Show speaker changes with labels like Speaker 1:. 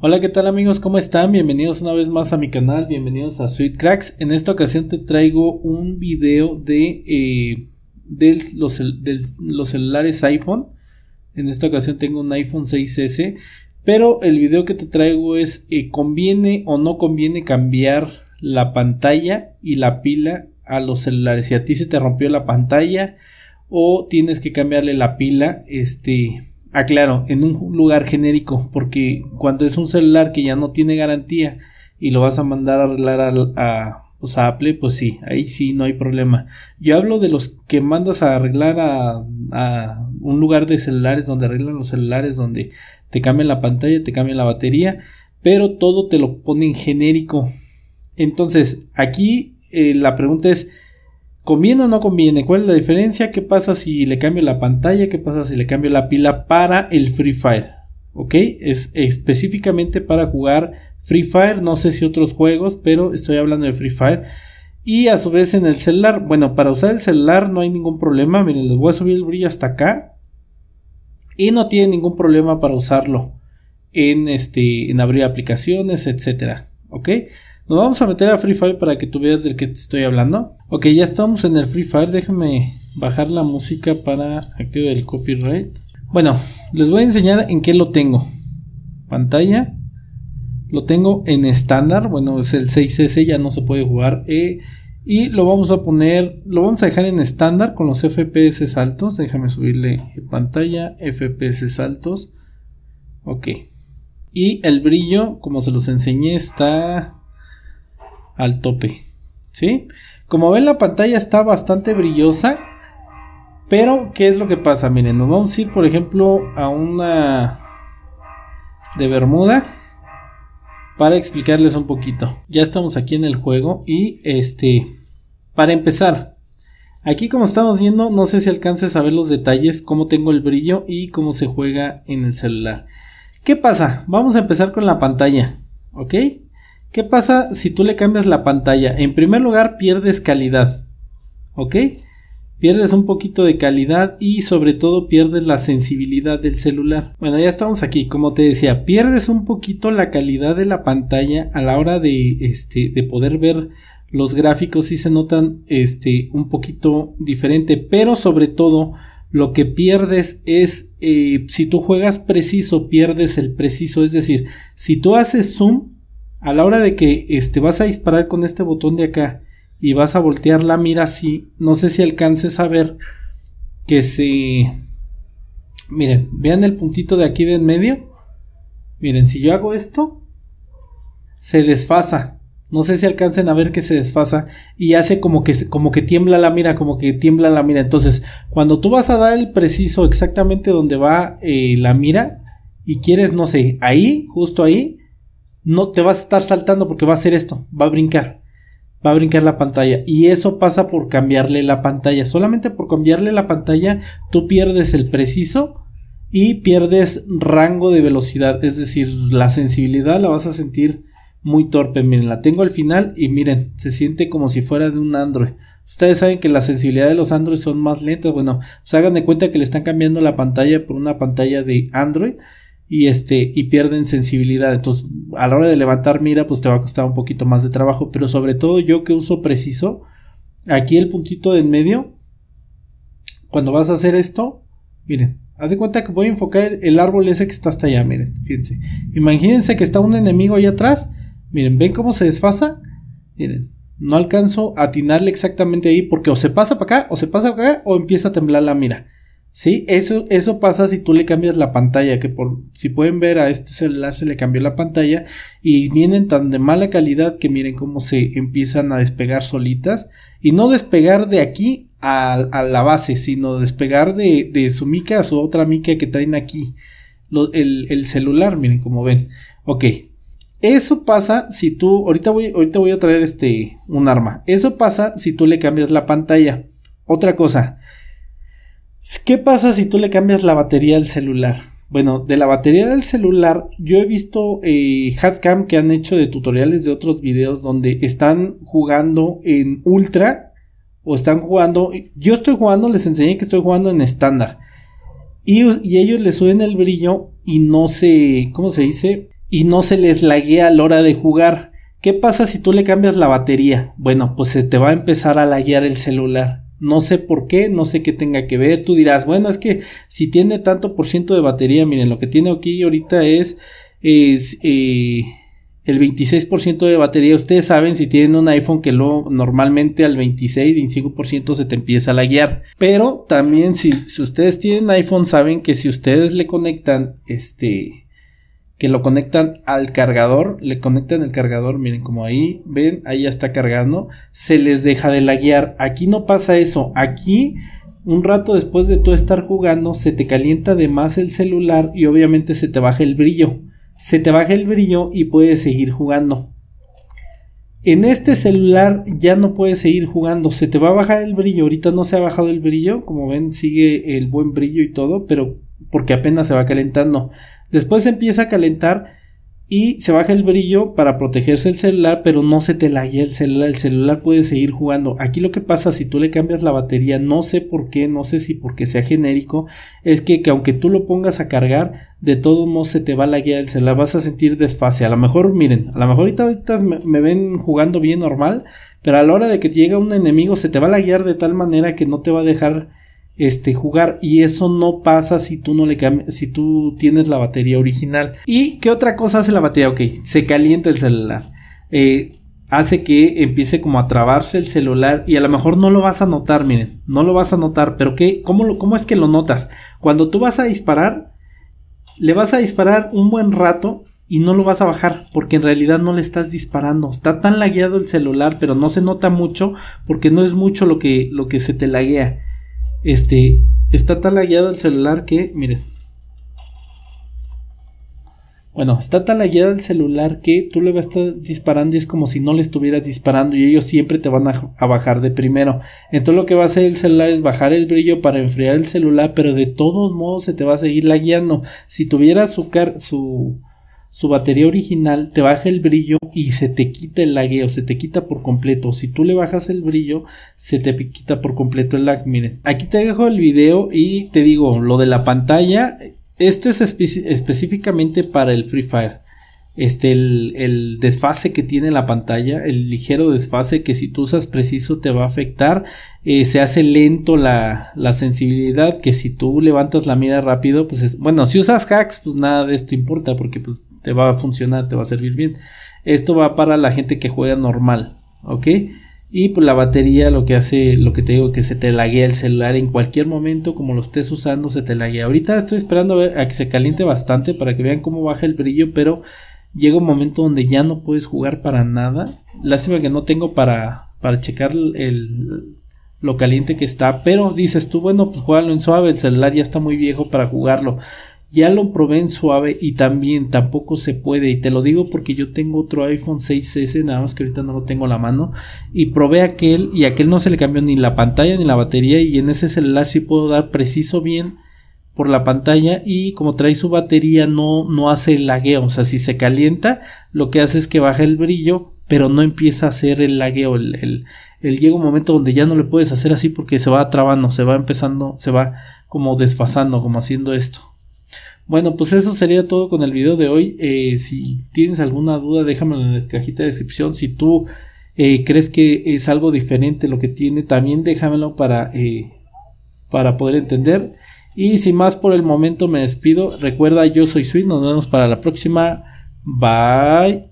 Speaker 1: Hola, ¿qué tal amigos? ¿Cómo están? Bienvenidos una vez más a mi canal, bienvenidos a Sweet Cracks. En esta ocasión te traigo un video de, eh, de, los, celulares iPhone. En esta ocasión tengo un iPhone 6S, pero el video que te traigo es eh, conviene o no conviene cambiar la pantalla y la pila a los celulares. Si a ti se te rompió la pantalla o tienes que cambiarle la pila, este, Aclaro, ah, en un lugar genérico, porque cuando es un celular que ya no tiene garantía y lo vas a mandar a arreglar a, pues Apple, pues sí, ahí sí no hay problema. Yo hablo de los que mandas a arreglar a, un lugar de celulares donde arreglan los celulares, donde te cambian la pantalla, te cambian la batería, pero todo te lo ponen genérico. Entonces, aquí eh, la pregunta es, ¿Conviene o no conviene? ¿Cuál es la diferencia? ¿Qué pasa si le cambio la pantalla? ¿Qué pasa si le cambio la pila para el Free Fire? ¿Ok? Es específicamente para jugar Free Fire. No sé si otros juegos, pero estoy hablando de Free Fire. Y a su vez en el celular. Bueno, para usar el celular no hay ningún problema. Miren, les voy a subir el brillo hasta acá. Y no tiene ningún problema para usarlo en, este, en abrir aplicaciones, etcétera. ¿Ok? Nos vamos a meter a Free Fire para que tú veas del que te estoy hablando. Ok, ya estamos en el Free Fire. Déjame bajar la música para aquello del copyright. Bueno, les voy a enseñar en qué lo tengo. Pantalla. Lo tengo en estándar. Bueno, es el 6S, ya no se puede jugar. E. y lo vamos a poner, lo vamos a dejar en estándar con los FPS altos. Déjame subirle pantalla, FPS altos. Ok. Y el brillo, como se los enseñé, está al tope. ¿Sí? Como ven la pantalla está bastante brillosa. Pero, ¿qué es lo que pasa? Miren, nos vamos a ir, por ejemplo, a una de Bermuda para explicarles un poquito. Ya estamos aquí en el juego y este, para empezar, aquí como estamos viendo, no sé si alcances a ver los detalles, cómo tengo el brillo y cómo se juega en el celular. ¿Qué pasa? Vamos a empezar con la pantalla, ¿ok? ¿Qué pasa si tú le cambias la pantalla? En primer lugar, pierdes calidad. ¿Ok? Pierdes un poquito de calidad y sobre todo pierdes la sensibilidad del celular. Bueno, ya estamos aquí, como te decía, pierdes un poquito la calidad de la pantalla a la hora de, este, de poder ver los gráficos Y se notan este, un poquito diferente, pero sobre todo lo que pierdes es, eh, si tú juegas preciso, pierdes el preciso, es decir, si tú haces zoom, a la hora de que este, vas a disparar con este botón de acá y vas a voltear la mira así, no sé si alcances a ver que se... Miren, vean el puntito de aquí de en medio. Miren, si yo hago esto, se desfasa. No sé si alcancen a ver que se desfasa y hace como que, como que tiembla la mira, como que tiembla la mira. Entonces, cuando tú vas a dar el preciso exactamente donde va eh, la mira y quieres, no sé, ahí, justo ahí, no te vas a estar saltando porque va a hacer esto, va a brincar, va a brincar la pantalla. Y eso pasa por cambiarle la pantalla. Solamente por cambiarle la pantalla tú pierdes el preciso y pierdes rango de velocidad. Es decir, la sensibilidad la vas a sentir muy torpe. Miren, la tengo al final y miren, se siente como si fuera de un Android. Ustedes saben que la sensibilidad de los Android son más lentas. Bueno, se pues hagan de cuenta que le están cambiando la pantalla por una pantalla de Android y este y pierden sensibilidad. Entonces, a la hora de levantar mira, pues te va a costar un poquito más de trabajo, pero sobre todo yo que uso preciso, aquí el puntito de en medio cuando vas a hacer esto, miren, haz de cuenta que voy a enfocar el árbol ese que está hasta allá, miren, fíjense. Imagínense que está un enemigo ahí atrás, miren, ven cómo se desfasa? Miren, no alcanzo a atinarle exactamente ahí porque o se pasa para acá, o se pasa para acá, o empieza a temblar la mira. Sí, eso, eso pasa si tú le cambias la pantalla, que por, si pueden ver a este celular se le cambió la pantalla y vienen tan de mala calidad que miren cómo se empiezan a despegar solitas y no despegar de aquí a, la base, sino despegar de, de, su mica a su otra mica que traen aquí el, celular, miren como ven. Ok, eso pasa si tú, ahorita voy, ahorita voy a traer este, un arma, eso pasa si tú le cambias la pantalla. Otra cosa, ¿Qué pasa si tú le cambias la batería del celular? Bueno, de la batería del celular, yo he visto eh, Hatcam que han hecho de tutoriales de otros videos donde están jugando en ultra o están jugando. Yo estoy jugando, les enseñé que estoy jugando en estándar. Y, y ellos le suben el brillo y no se. ¿Cómo se dice? Y no se les laguea a la hora de jugar. ¿Qué pasa si tú le cambias la batería? Bueno, pues se te va a empezar a laguear el celular. No sé por qué, no sé qué tenga que ver. Tú dirás, bueno, es que si tiene tanto por ciento de batería, miren, lo que tiene aquí ahorita es, es eh, el 26% de batería. Ustedes saben si tienen un iPhone que lo, normalmente al 26-25% se te empieza a laguear. Pero también si, si ustedes tienen iPhone saben que si ustedes le conectan este que lo conectan al cargador, le conectan el cargador, miren como ahí, ven, ahí ya está cargando, se les deja de laguear, aquí no pasa eso, aquí un rato después de tú estar jugando se te calienta de más el celular y obviamente se te baja el brillo, se te baja el brillo y puedes seguir jugando. En este celular ya no puedes seguir jugando, se te va a bajar el brillo, ahorita no se ha bajado el brillo, como ven sigue el buen brillo y todo, pero porque apenas se va calentando. Después empieza a calentar y se baja el brillo para protegerse el celular, pero no se te laguea el celular, el celular puede seguir jugando. Aquí lo que pasa si tú le cambias la batería, no sé por qué, no sé si porque sea genérico, es que, que aunque tú lo pongas a cargar, de todo modo se te va a laguear el celular, vas a sentir desfase. A lo mejor, miren, a lo mejor ahorita, me, ven jugando bien normal, pero a la hora de que llega un enemigo se te va a laguear de tal manera que no te va a dejar este, jugar. Y eso no pasa si tú no le si tú tienes la batería original. ¿Y qué otra cosa hace la batería? Ok, se calienta el celular. Eh, hace que empiece como a trabarse el celular y a lo mejor no lo vas a notar, miren, no lo vas a notar, pero ¿qué? ¿Cómo, ¿Cómo es que lo notas? Cuando tú vas a disparar, le vas a disparar un buen rato y no lo vas a bajar porque en realidad no le estás disparando. Está tan lagueado el celular, pero no se nota mucho porque no es mucho lo que, lo que se te laguea. Este, está tan lagueado el celular que, miren. Bueno, está tan lagueado el celular que tú le vas a estar disparando y es como si no le estuvieras disparando y ellos siempre te van a, bajar de primero. Entonces lo que va a hacer el celular es bajar el brillo para enfriar el celular, pero de todos modos se te va a seguir lagueando. Si tuvieras su, car su su batería original te baja el brillo y se te quita el o se te quita por completo. Si tú le bajas el brillo, se te quita por completo el lag. Miren, aquí te dejo el video y te digo lo de la pantalla. Esto es específicamente para el Free Fire. Este, el, desfase que tiene la pantalla, el ligero desfase que si tú usas preciso te va a afectar, eh, se hace lento la, la, sensibilidad que si tú levantas la mira rápido, pues es, bueno, si usas hacks, pues nada de esto importa porque pues te va a funcionar, te va a servir bien. Esto va para la gente que juega normal, ¿ok? Y pues la batería lo que hace, lo que te digo, que se te laguea el celular en cualquier momento, como lo estés usando, se te laguea. Ahorita estoy esperando a, que se caliente bastante para que vean cómo baja el brillo, pero llega un momento donde ya no puedes jugar para nada. Lástima que no tengo para, para checar lo caliente que está, pero dices tú, bueno, pues juégalo en suave, el celular ya está muy viejo para jugarlo ya lo probé en suave y también tampoco se puede. Y te lo digo porque yo tengo otro iPhone 6S, nada más que ahorita no lo tengo a la mano. Y probé aquel y aquel no se le cambió ni la pantalla ni la batería. Y en ese celular sí puedo dar preciso bien por la pantalla y como trae su batería no, no hace el lagueo. O sea, si se calienta, lo que hace es que baja el brillo, pero no empieza a hacer el lagueo. El, llega un momento donde ya no le puedes hacer así porque se va trabando, se va empezando, se va como desfasando, como haciendo esto. Bueno, pues eso sería todo con el video de hoy. Eh, si tienes alguna duda, déjamelo en la cajita de descripción. Si tú eh, crees que es algo diferente lo que tiene, también déjamelo para, eh, para poder entender. Y sin más por el momento me despido. Recuerda, yo soy Sweet. Nos vemos para la próxima. Bye.